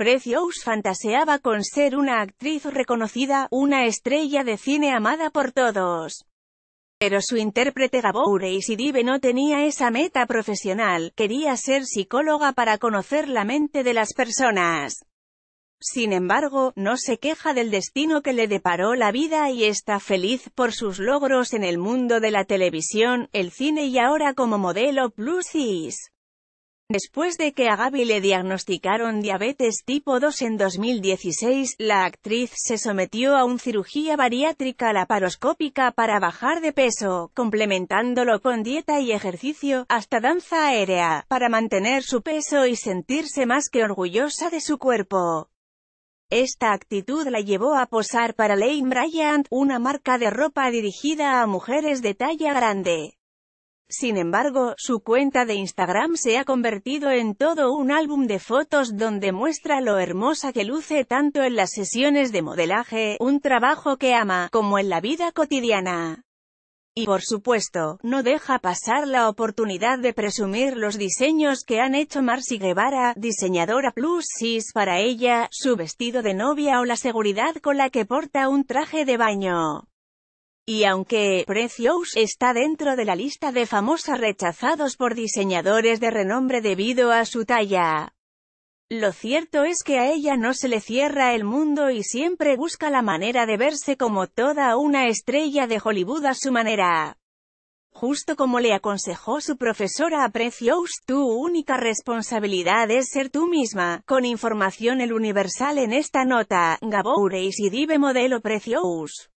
Precious fantaseaba con ser una actriz reconocida, una estrella de cine amada por todos. Pero su intérprete Gaboure Sidibe no tenía esa meta profesional, quería ser psicóloga para conocer la mente de las personas. Sin embargo, no se queja del destino que le deparó la vida y está feliz por sus logros en el mundo de la televisión, el cine y ahora como modelo plus Después de que a Gaby le diagnosticaron diabetes tipo 2 en 2016, la actriz se sometió a una cirugía bariátrica laparoscópica para bajar de peso, complementándolo con dieta y ejercicio, hasta danza aérea, para mantener su peso y sentirse más que orgullosa de su cuerpo. Esta actitud la llevó a posar para Lane Bryant, una marca de ropa dirigida a mujeres de talla grande. Sin embargo, su cuenta de Instagram se ha convertido en todo un álbum de fotos donde muestra lo hermosa que luce tanto en las sesiones de modelaje, un trabajo que ama, como en la vida cotidiana. Y por supuesto, no deja pasar la oportunidad de presumir los diseños que han hecho Marcy Guevara, diseñadora plus sis para ella, su vestido de novia o la seguridad con la que porta un traje de baño. Y aunque Precious está dentro de la lista de famosas rechazados por diseñadores de renombre debido a su talla, lo cierto es que a ella no se le cierra el mundo y siempre busca la manera de verse como toda una estrella de Hollywood a su manera. Justo como le aconsejó su profesora a Precious, tu única responsabilidad es ser tú misma. Con información el Universal en esta nota, Gaboure y Dive Modelo Precious.